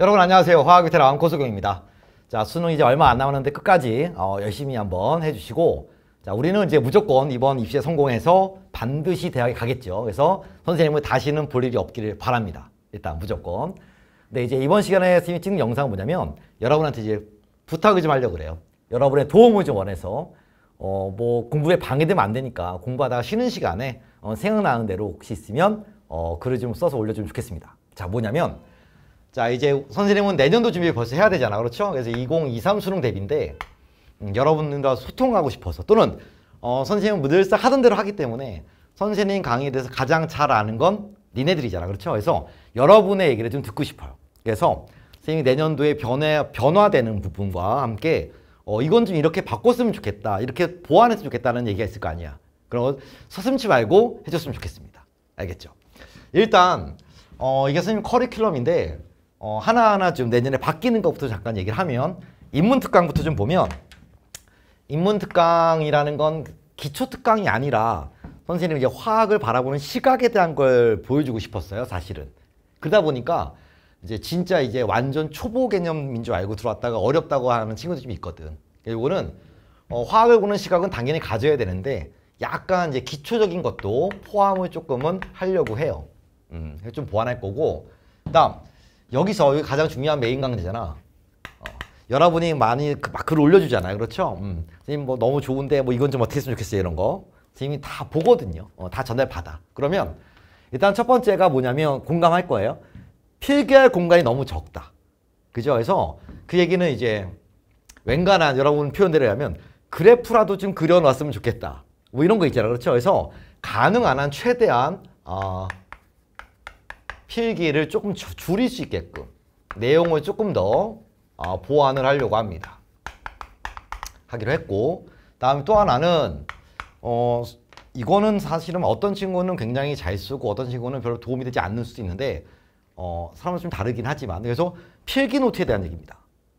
여러분 안녕하세요. 화학위태 라운 고수경입니다. 자 수능 이제 얼마 안 남았는데 끝까지 어, 열심히 한번 해주시고 자 우리는 이제 무조건 이번 입시에 성공해서 반드시 대학에 가겠죠. 그래서 선생님을 다시는 볼 일이 없기를 바랍니다. 일단 무조건. 근데 이제 이번 시간에 선생님이 찍는 영상은 뭐냐면 여러분한테 이제 부탁을 좀 하려고 그래요. 여러분의 도움을 좀 원해서 어, 뭐 공부에 방해되면 안 되니까 공부하다가 쉬는 시간에 어, 생각나는 대로 혹시 있으면 어, 글을 좀 써서 올려주면 좋겠습니다. 자 뭐냐면 자 이제 선생님은 내년도 준비 벌써 해야 되잖아 그렇죠? 그래서 2023 수능 대비인데 음, 여러분들과 소통하고 싶어서 또는 어, 선생님은 늘상 하던 대로 하기 때문에 선생님 강의에 대해서 가장 잘 아는 건 니네들이잖아 그렇죠? 그래서 여러분의 얘기를 좀 듣고 싶어요 그래서 선생님이 내년도에 변해, 변화되는 부분과 함께 어, 이건 좀 이렇게 바꿨으면 좋겠다 이렇게 보완했으면 좋겠다는 얘기가 있을 거 아니야 그럼 서슴지 말고 해줬으면 좋겠습니다 알겠죠? 일단 어, 이게 선생님 커리큘럼인데 어, 하나하나 좀 내년에 바뀌는 것부터 잠깐 얘기를 하면 인문특강부터 좀 보면 인문특강이라는 건 기초특강이 아니라 선생님이 이제 화학을 바라보는 시각에 대한 걸 보여주고 싶었어요 사실은 그러다 보니까 이제 진짜 이제 완전 초보 개념인 줄 알고 들어왔다가 어렵다고 하는 친구들이 좀 있거든 이거는 어, 화학을 보는 시각은 당연히 가져야 되는데 약간 이제 기초적인 것도 포함을 조금은 하려고 해요 음, 좀 보완할 거고 그다음 여기서 여기 가장 중요한 메인 강제잖아. 어, 여러분이 많이 그막글를 올려주잖아요. 그렇죠? 음, 선생님 뭐 너무 좋은데 뭐 이건 좀 어떻게 했으면 좋겠어요. 이런 거. 선생님이 다 보거든요. 어, 다 전달받아. 그러면 일단 첫 번째가 뭐냐면 공감할 거예요. 필기할 공간이 너무 적다. 그죠? 그래서 그 얘기는 이제 웬간한 여러분 표현대로 하면 그래프라도 좀 그려놨으면 좋겠다. 뭐 이런 거 있잖아요. 그렇죠? 그래서 가능한 한 최대한 어, 필기를 조금 줄일 수 있게끔 내용을 조금 더 어, 보완을 하려고 합니다. 하기로 했고 다음에 또 하나는 어 이거는 사실은 어떤 친구는 굉장히 잘 쓰고 어떤 친구는 별로 도움이 되지 않는 수도 있는데 어 사람은 좀 다르긴 하지만 그래서 필기 노트에 대한 얘기입니다.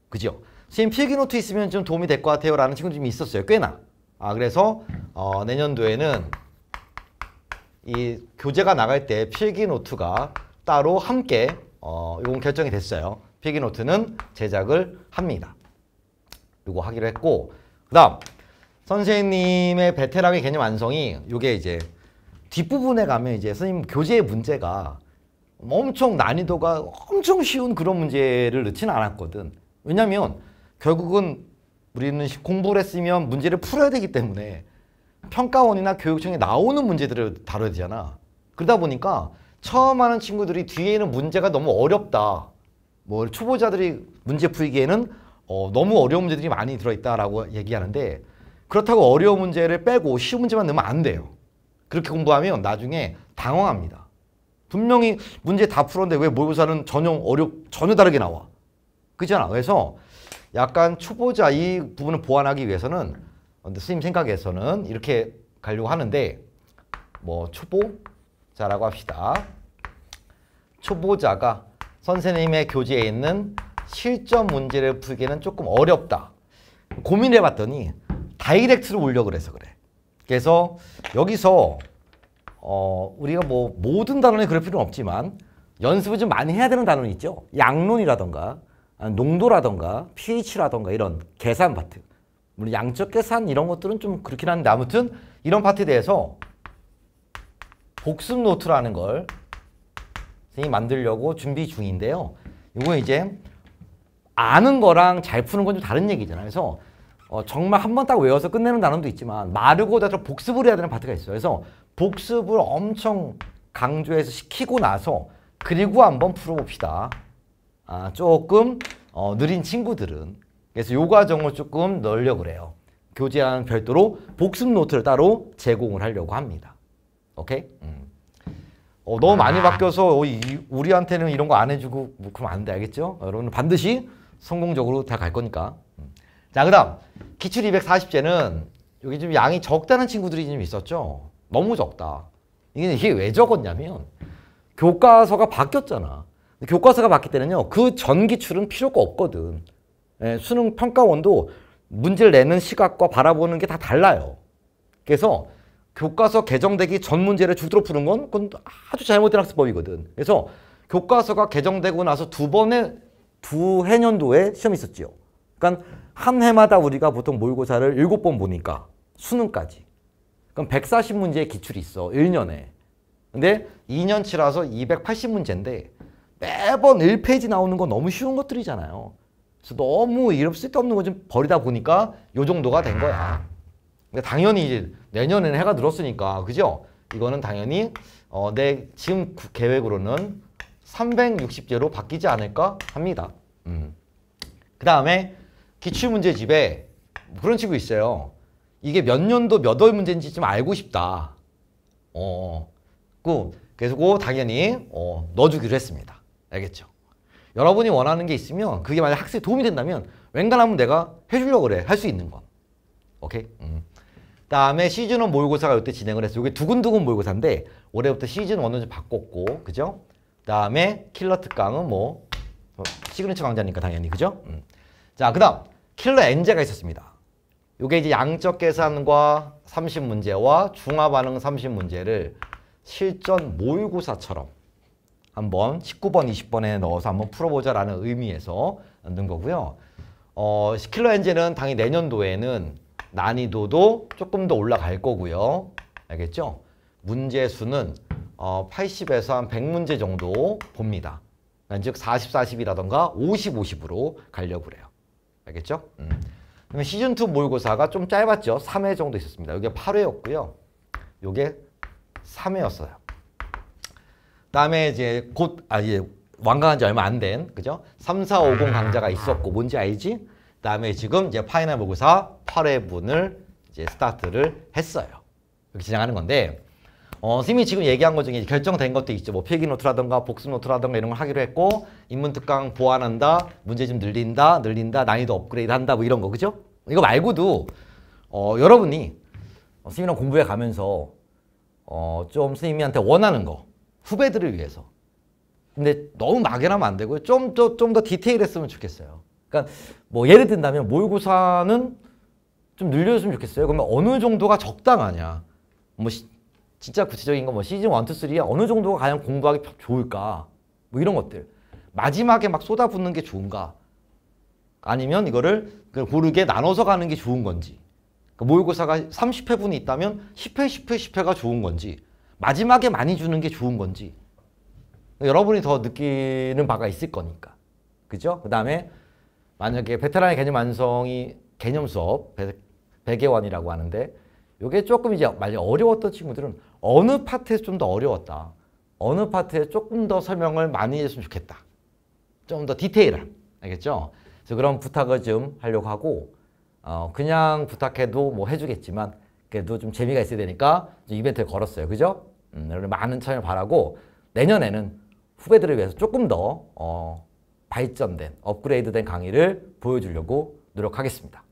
그죠? 선생님 필기 노트 있으면 좀 도움이 될 것 같아요 라는 친구 좀 있었어요. 꽤나. 아 그래서 어 내년도에는 이 교재가 나갈 때 필기 노트가 따로 함께 어, 이건 결정이 됐어요. 필기노트는 제작을 합니다. 이거 하기로 했고 그 다음 선생님의 베테랑의 개념 완성이 이게 이제 뒷부분에 가면 이제 선생님 교재의 문제가 엄청 난이도가 엄청 쉬운 그런 문제를 넣지는 않았거든. 왜냐면 결국은 우리는 공부를 했으면 문제를 풀어야 되기 때문에 평가원이나 교육청에 나오는 문제들을 다뤄야 되잖아. 그러다 보니까 처음 하는 친구들이 뒤에는 있 문제가 너무 어렵다. 뭐 초보자들이 문제 풀기에는 어, 너무 어려운 문제들이 많이 들어있다라고 얘기하는데 그렇다고 어려운 문제를 빼고 쉬운 문제만 넣으면 안 돼요. 그렇게 공부하면 나중에 당황합니다. 분명히 문제 다 풀었는데 왜 모의고사는 전혀 어려 전혀 다르게 나와. 그잖아. 그래서 약간 초보자 이 부분을 보완하기 위해서는 선생님 어, 생각에서는 이렇게 가려고 하는데 뭐 초보 자라고 합시다. 초보자가 선생님의 교재에 있는 실전 문제를 풀기는 조금 어렵다. 고민해 봤더니 다이렉트로 올려 그래서 그래. 그래서 여기서 어, 우리가 뭐 모든 단원에 그럴 필요는 없지만 연습을 좀 많이 해야 되는 단원이 있죠. 양론이라던가 농도라던가 pH라던가 이런 계산 파트. 물론 양적 계산 이런 것들은 좀 그렇긴 한데 아무튼 이런 파트에 대해서 복습 노트라는 걸 선생님이 만들려고 준비 중인데요. 이거 이제 아는 거랑 잘 푸는 건 좀 다른 얘기잖아요. 그래서 어, 정말 한 번 딱 외워서 끝내는 단어도 있지만 마르고 나 복습을 해야 되는 파트가 있어요. 그래서 복습을 엄청 강조해서 시키고 나서 그리고 한번 풀어봅시다. 아, 조금 어, 느린 친구들은 그래서 요 과정을 조금 넣으려고 그래요. 교재와는 별도로 복습 노트를 따로 제공을 하려고 합니다. 오케이? 음. 어, 너무 많이 아. 바뀌어서 어, 우리한테는 이런 거 안 해주고 뭐 그럼 안돼 알겠죠? 여러분 반드시 성공적으로 다 갈 거니까. 음. 자 그다음 기출 240제는 여기 좀 양이 적다는 친구들이 좀 있었죠. 너무 적다. 이게 이게 왜 적었냐면 교과서가 바뀌었잖아. 교과서가 바뀔 때는요 그 전 기출은 필요가 없거든. 예, 수능 평가원도 문제를 내는 시각과 바라보는 게 다 달라요. 그래서 교과서 개정되기 전 문제를 죽도록 푸는 건 그건 아주 잘못된 학습법이거든. 그래서 교과서가 개정되고 나서 두 번의 두 해년도에 시험이 있었지요. 그러니까 한 해마다 우리가 보통 모의고사를 일곱 번 보니까 수능까지. 그럼 140문제의 기출이 있어. 1년에. 근데 2년치라서 280문제인데 매번 1페이지 나오는 건 너무 쉬운 것들이잖아요. 그래서 너무 이름 쓸데없는 거 좀 버리다 보니까 요 정도가 된 거야. 그러니까 당연히 이제 내년에는 해가 늘었으니까 그죠? 이거는 당연히 어, 내 지금 계획으로는 360제로 바뀌지 않을까 합니다. 음. 그 다음에 기출문제집에 그런 친구 있어요. 이게 몇 년도 몇 월 문제인지 좀 알고 싶다. 어, 어. 그, 그래서 그 당연히 어, 넣어주기로 했습니다. 알겠죠? 여러분이 원하는 게 있으면 그게 만약 학습에 도움이 된다면 웬간하면 내가 해주려고 그래. 할 수 있는 건. 오케이? 음. 다음에 시즌 1 모의고사가 이때 진행을 했어요. 이게 두근두근 모의고사인데 올해부터 시즌 1은 좀 바꿨고 그죠? 다음에 킬러 특강은 뭐 어, 시그니처 강좌니까 당연히 그죠? 음. 자 그다음 킬러 엔제가 있었습니다. 이게 이제 양적 계산과 30문제와 중화 반응 30문제를 실전 모의고사처럼 한번 19번, 20번에 넣어서 한번 풀어보자라는 의미에서 넣는 거고요. 어, 킬러 엔진은 당연히 내년도에는 난이도도 조금 더 올라갈 거고요. 알겠죠? 문제 수는 어, 80에서 한 100문제 정도 봅니다. 즉 40, 40이라던가 50, 50으로 가려고 그래요. 알겠죠? 음. 시즌2 모의고사가 좀 짧았죠? 3회 정도 있었습니다. 이게 8회였고요. 이게 3회였어요. 다음에 이제 곧, 아, 예, 완강한 지 얼마 안 된, 그죠? 3, 4, 5, 0 강좌가 있었고, 뭔지 알지? 다음에 지금 이제 파이널 모의고사 8회분을 이제 스타트를 했어요. 이렇게 진행하는 건데 어, 선생님이 지금 얘기한 것 중에 결정된 것도 있죠. 뭐 필기 노트라든가 복습 노트라든가 이런 걸 하기로 했고 입문 특강 보완한다, 문제 좀 늘린다, 늘린다, 난이도 업그레이드 한다 뭐 이런 거 그죠? 이거 말고도 어, 여러분이 어, 선생님이랑 공부해 가면서 어, 좀 선생님한테 원하는 거 후배들을 위해서 근데 너무 막연하면 안 되고 좀더좀더 디테일했으면 좋겠어요. 그러니까 뭐 예를 든다면 모의고사는 좀 늘려줬으면 좋겠어요. 그러면 어느 정도가 적당하냐. 뭐 시, 진짜 구체적인 건뭐 시즌 1, 2, 3에 어느 정도가 과연 공부하기 좋을까. 뭐 이런 것들. 마지막에 막 쏟아붓는 게 좋은가. 아니면 이거를 고르게 나눠서 가는 게 좋은 건지. 그 모의고사가 30회분이 있다면 10회, 10회, 10회가 좋은 건지. 마지막에 많이 주는 게 좋은 건지. 여러분이 더 느끼는 바가 있을 거니까. 그죠? 그 다음에 만약에 베테랑의 개념 완성이 개념 수업 100, 여 원이라고 하는데 이게 조금 이제 많이 어려웠던 친구들은 어느 파트에서 좀 더 어려웠다. 어느 파트에 조금 더 설명을 많이 했으면 좋겠다. 좀 더 디테일한. 알겠죠? 그래서 그런 부탁을 좀 하려고 하고 어, 그냥 부탁해도 뭐 해주겠지만 그래도 좀 재미가 있어야 되니까 이벤트를 걸었어요. 그죠? 음, 많은 참여 바라고 내년에는 후배들을 위해서 조금 더 어, 발전된 업그레이드된 강의를 보여주려고 노력하겠습니다.